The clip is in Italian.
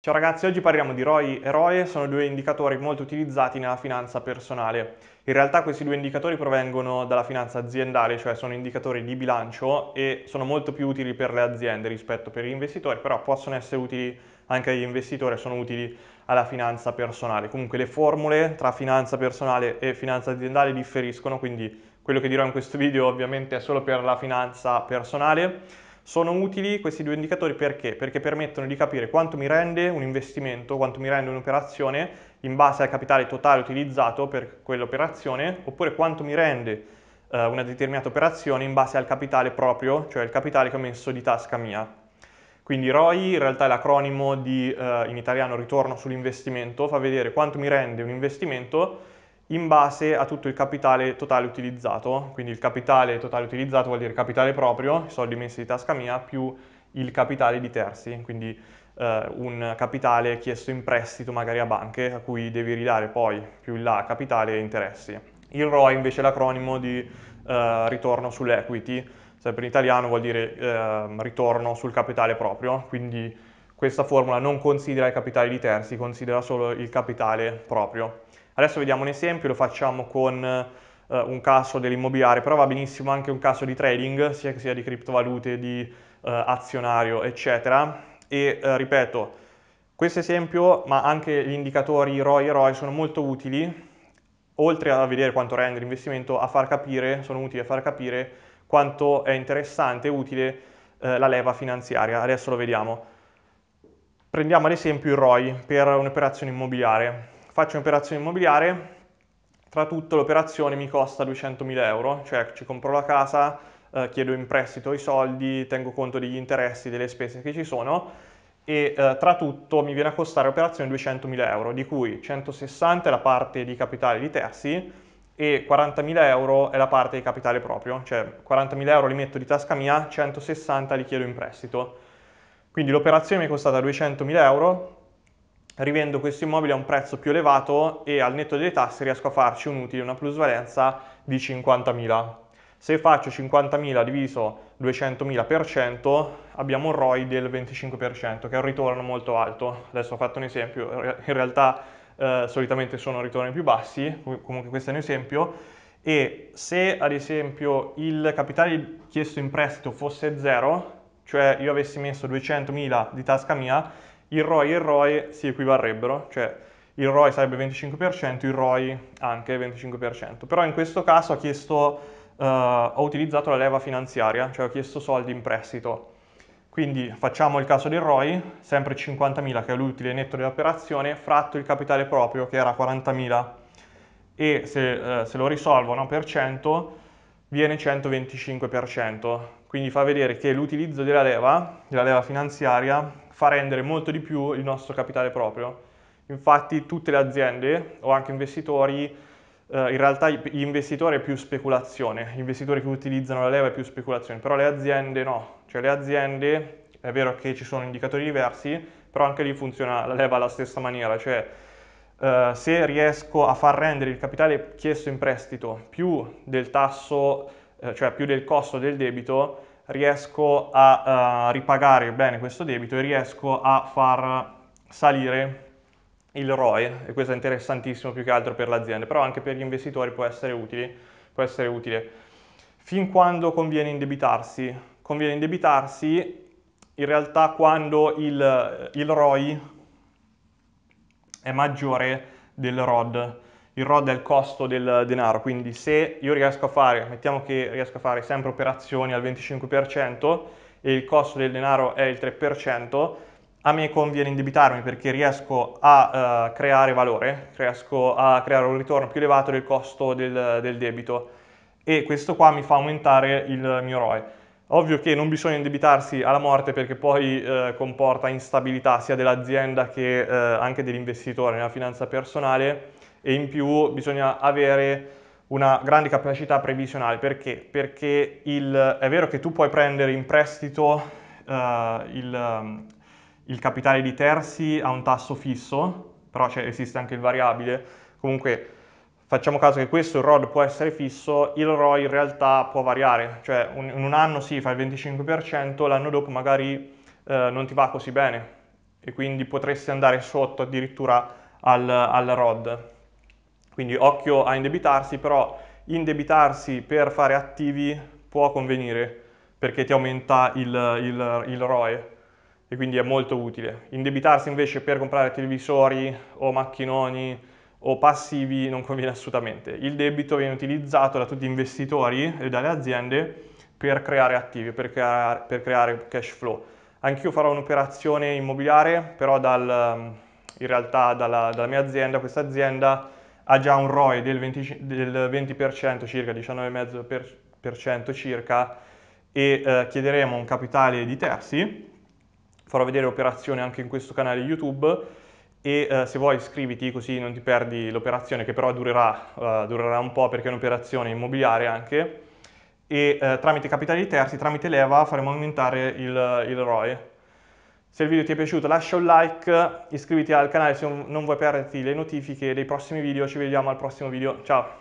Ciao ragazzi, oggi parliamo di ROI e ROE, sono due indicatori molto utilizzati nella finanza personale. In realtà questi due indicatori provengono dalla finanza aziendale, cioè sono indicatori di bilancio e sono molto più utili per le aziende rispetto per gli investitori, però possono essere utili anche agli investitori, sono utili alla finanza personale. Comunque le formule tra finanza personale e finanza aziendale differiscono, quindi quello che dirò in questo video ovviamente è solo per la finanza personale sono utili questi due indicatori perché? Perché permettono di capire quanto mi rende un investimento, quanto mi rende un'operazione in base al capitale totale utilizzato per quell'operazione, oppure quanto mi rende eh, una determinata operazione in base al capitale proprio, cioè il capitale che ho messo di tasca mia. Quindi ROI in realtà è l'acronimo di, eh, in italiano, ritorno sull'investimento, fa vedere quanto mi rende un investimento in base a tutto il capitale totale utilizzato, quindi il capitale totale utilizzato vuol dire capitale proprio, i soldi messi di tasca mia, più il capitale di terzi, quindi eh, un capitale chiesto in prestito magari a banche a cui devi ridare poi più in là capitale e interessi. Il ROI invece è l'acronimo di eh, ritorno sull'equity, sempre in italiano vuol dire eh, ritorno sul capitale proprio, quindi questa formula non considera i capitali di terzi, considera solo il capitale proprio. Adesso vediamo un esempio, lo facciamo con eh, un caso dell'immobiliare, però va benissimo anche un caso di trading, sia che sia di criptovalute, di eh, azionario, eccetera. E eh, ripeto, questo esempio, ma anche gli indicatori ROI e ROI sono molto utili, oltre a vedere quanto rende l'investimento, a far capire, sono utili a far capire quanto è interessante e utile eh, la leva finanziaria. Adesso lo vediamo. Prendiamo ad esempio il ROI per un'operazione immobiliare. Faccio un'operazione immobiliare, tra tutto l'operazione mi costa 200.000 euro, cioè ci compro la casa, eh, chiedo in prestito i soldi, tengo conto degli interessi, delle spese che ci sono e eh, tra tutto mi viene a costare l'operazione 200.000 euro, di cui 160 è la parte di capitale di terzi e 40.000 euro è la parte di capitale proprio, cioè 40.000 euro li metto di tasca mia, 160 li chiedo in prestito. Quindi l'operazione mi è costata 200.000 euro, rivendo questo immobile a un prezzo più elevato e al netto delle tasse riesco a farci un utile, una plusvalenza di 50.000. Se faccio 50.000 diviso 200.000 per 100 abbiamo un ROI del 25% che è un ritorno molto alto. Adesso ho fatto un esempio, in realtà eh, solitamente sono ritorni più bassi, comunque questo è un esempio. E se ad esempio il capitale chiesto in prestito fosse zero, cioè io avessi messo 200.000 di tasca mia, il ROI e il ROI si equivarrebbero, cioè il ROI sarebbe 25%, il ROI anche 25%. Però in questo caso ho, chiesto, eh, ho utilizzato la leva finanziaria, cioè ho chiesto soldi in prestito. Quindi facciamo il caso del ROI, sempre 50.000 che è l'utile netto dell'operazione, fratto il capitale proprio che era 40.000 e se, eh, se lo risolvo no, per 100 viene 125% quindi fa vedere che l'utilizzo della leva, della leva finanziaria, fa rendere molto di più il nostro capitale proprio. Infatti tutte le aziende o anche investitori, eh, in realtà gli investitori è più speculazione, gli investitori che utilizzano la leva è più speculazione, però le aziende no, cioè le aziende è vero che ci sono indicatori diversi, però anche lì funziona la leva alla stessa maniera, cioè eh, se riesco a far rendere il capitale chiesto in prestito più del tasso eh, cioè più del costo del debito, riesco a eh, ripagare bene questo debito e riesco a far salire il ROI, e questo è interessantissimo più che altro per l'azienda, però anche per gli investitori può essere, utili, può essere utile. Fin quando conviene indebitarsi? Conviene indebitarsi in realtà quando il, il ROI è maggiore del ROD il ROD è il costo del denaro, quindi se io riesco a fare, mettiamo che riesco a fare sempre operazioni al 25% e il costo del denaro è il 3%, a me conviene indebitarmi perché riesco a uh, creare valore, riesco a creare un ritorno più elevato del costo del, del debito e questo qua mi fa aumentare il mio ROE. Ovvio che non bisogna indebitarsi alla morte perché poi eh, comporta instabilità sia dell'azienda che eh, anche dell'investitore nella finanza personale e in più bisogna avere una grande capacità previsionale. Perché? Perché il, è vero che tu puoi prendere in prestito uh, il, ehm, il, capitale di terzi a un tasso fisso, però esiste anche il variabile, comunque facciamo caso che questo il ROD può essere fisso, il ROI in realtà può variare, cioè un, in un anno sì fa il 25%, l'anno dopo magari eh, non ti va così bene e quindi potresti andare sotto addirittura al, al ROD. Quindi occhio a indebitarsi, però indebitarsi per fare attivi può convenire perché ti aumenta il, il, il ROE e quindi è molto utile. Indebitarsi invece per comprare televisori o macchinoni o passivi non conviene assolutamente. Il debito viene utilizzato da tutti gli investitori e dalle aziende per creare attivi, per creare, per creare cash flow. Anch'io farò un'operazione immobiliare, però dal, in realtà dalla, dalla mia azienda, questa azienda ha già un ROI del 20%, del 20% circa, 19,5% circa, e eh, chiederemo un capitale di terzi, farò vedere l'operazione anche in questo canale YouTube, e eh, se vuoi iscriviti così non ti perdi l'operazione che però durerà, eh, durerà, un po' perché è un'operazione immobiliare anche e eh, tramite capitali terzi, tramite leva faremo aumentare il, il ROE. Se il video ti è piaciuto lascia un like, iscriviti al canale se non vuoi perderti le notifiche dei prossimi video, ci vediamo al prossimo video, ciao!